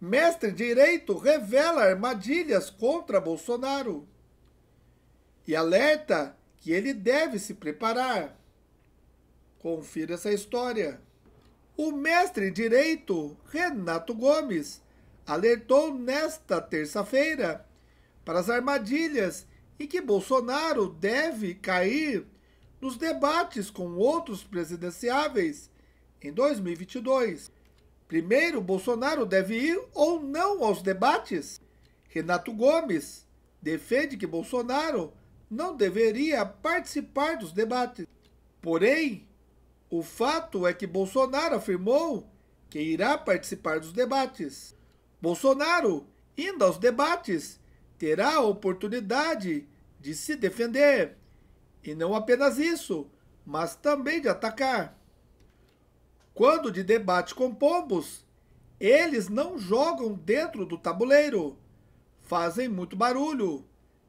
Mestre direito revela armadilhas contra Bolsonaro e alerta que ele deve se preparar. Confira essa história. O mestre direito Renato Gomes alertou nesta terça-feira para as armadilhas em que Bolsonaro deve cair nos debates com outros presidenciáveis em 2022. Primeiro, Bolsonaro deve ir ou não aos debates? Renato Gomes defende que Bolsonaro não deveria participar dos debates. Porém, o fato é que Bolsonaro afirmou que irá participar dos debates. Bolsonaro, indo aos debates, terá a oportunidade de se defender. E não apenas isso, mas também de atacar. Quando de debate com pombos, eles não jogam dentro do tabuleiro, fazem muito barulho,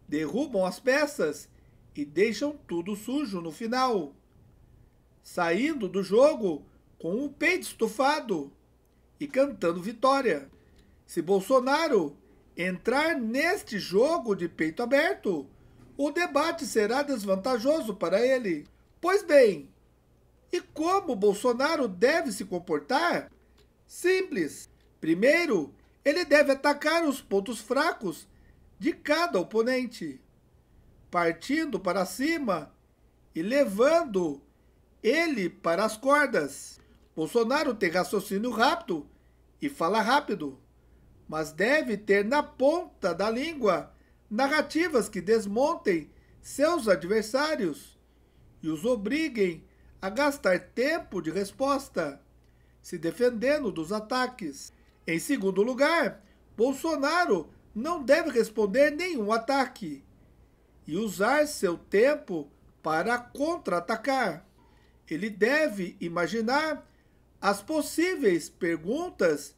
derrubam as peças e deixam tudo sujo no final. Saindo do jogo com o peito estufado e cantando vitória. Se Bolsonaro entrar neste jogo de peito aberto, o debate será desvantajoso para ele. Pois bem, e como Bolsonaro deve se comportar? Simples. Primeiro, ele deve atacar os pontos fracos de cada oponente, partindo para cima e levando ele para as cordas. Bolsonaro tem raciocínio rápido e fala rápido, mas deve ter na ponta da língua narrativas que desmontem seus adversários e os obriguem a gastar tempo de resposta, se defendendo dos ataques. Em segundo lugar, Bolsonaro não deve responder nenhum ataque e usar seu tempo para contra-atacar. Ele deve imaginar as possíveis perguntas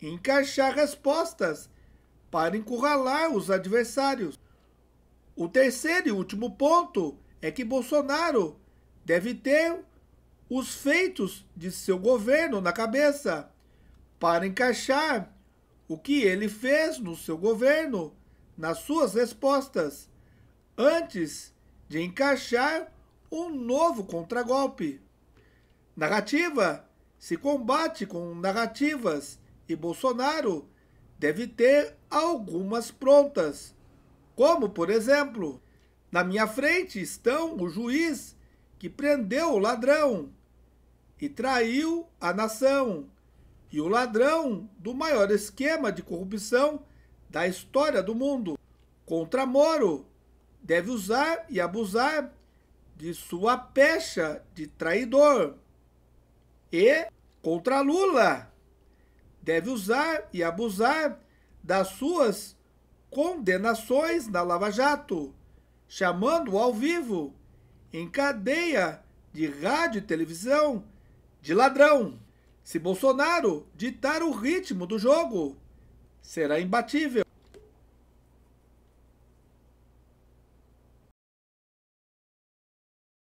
e encaixar respostas para encurralar os adversários. O terceiro e último ponto é que Bolsonaro deve ter os feitos de seu governo na cabeça para encaixar o que ele fez no seu governo nas suas respostas antes de encaixar um novo contragolpe. Narrativa se combate com narrativas e Bolsonaro deve ter algumas prontas. Como, por exemplo, na minha frente estão o juiz que prendeu o ladrão e traiu a nação, e o ladrão do maior esquema de corrupção da história do mundo. Contra Moro, deve usar e abusar de sua pecha de traidor. E contra Lula, deve usar e abusar das suas condenações na Lava Jato, chamando ao vivo em cadeia de rádio e televisão de ladrão. Se Bolsonaro ditar o ritmo do jogo, será imbatível.